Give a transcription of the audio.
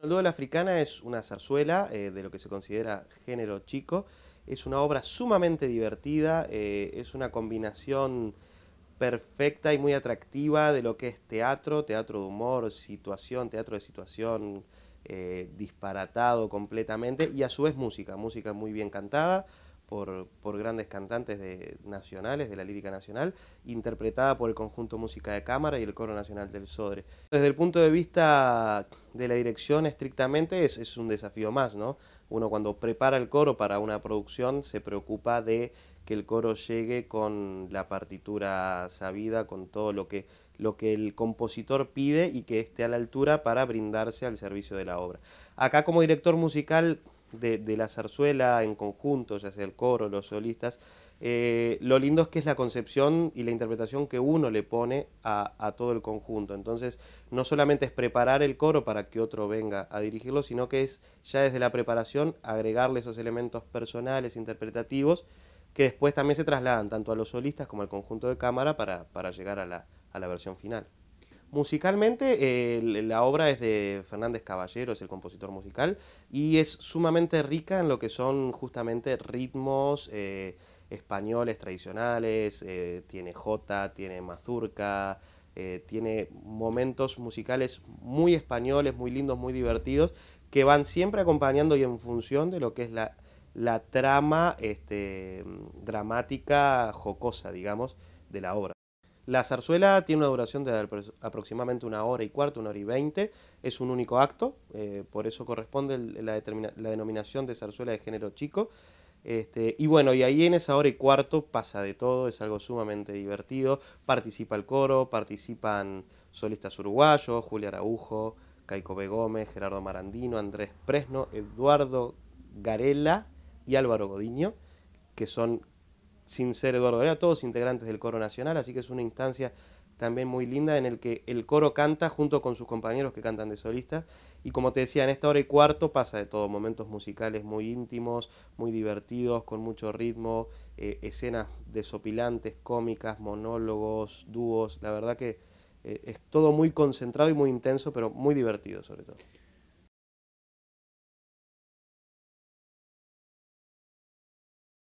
El duelo africana es una zarzuela eh, de lo que se considera género chico. Es una obra sumamente divertida, eh, es una combinación perfecta y muy atractiva de lo que es teatro, teatro de humor, situación, teatro de situación, eh, disparatado completamente y a su vez música, música muy bien cantada por, grandes cantantes de, nacionales, de la lírica nacional, interpretada por el conjunto Música de Cámara y el Coro Nacional del Sodre. Desde el punto de vista de la dirección estrictamente es, un desafío más, ¿no? Uno cuando prepara el coro para una producción se preocupa de que el coro llegue con la partitura sabida, con todo lo que, lo que el compositor pide y que esté a la altura para brindarse al servicio de la obra. Acá como director musical de, la zarzuela en conjunto, ya sea el coro, los solistas, eh, lo lindo es que es la concepción y la interpretación que uno le pone a, a, todo el conjunto. Entonces, no solamente es preparar el coro para que otro venga a dirigirlo, sino que es ya desde la preparación agregarle esos elementos personales, interpretativos, que después también se trasladan tanto a los solistas como al conjunto de cámara para, para llegar a la, a la versión final. Musicalmente, la obra es de Fernández Caballero, es el compositor musical, y es sumamente rica en lo que son justamente ritmos eh, españoles tradicionales, eh, tiene jota, tiene mazurca, eh, tiene momentos musicales muy españoles, muy lindos, muy divertidos, que van siempre acompañando y en función de lo que es la, la trama este, dramática, jocosa, digamos, de la obra. La zarzuela tiene una duración de aproximadamente una hora y cuarto, una hora y veinte. Es un único acto, eh, por eso corresponde la, denominación de zarzuela de género chico. Este, y bueno, y ahí en esa hora y cuarto pasa de todo, es algo sumamente divertido. Participa el coro, participan solistas uruguayos, Julia Araujo, Caico B. Gómez, Gerardo Marandino, Andrés Presno, Eduardo Garela y Álvaro Godiño, que son sin ser Eduardo Galeano, todos integrantes del coro nacional, así que es una instancia también muy linda en el que el coro canta junto con sus compañeros que cantan de solista y como te decía en esta hora y cuarto pasa de todo momentos musicales muy íntimos muy divertidos con mucho ritmo eh, escenas desopilantes cómicas monólogos dúos la verdad que eh, es todo muy concentrado y muy intenso pero muy divertido sobre todo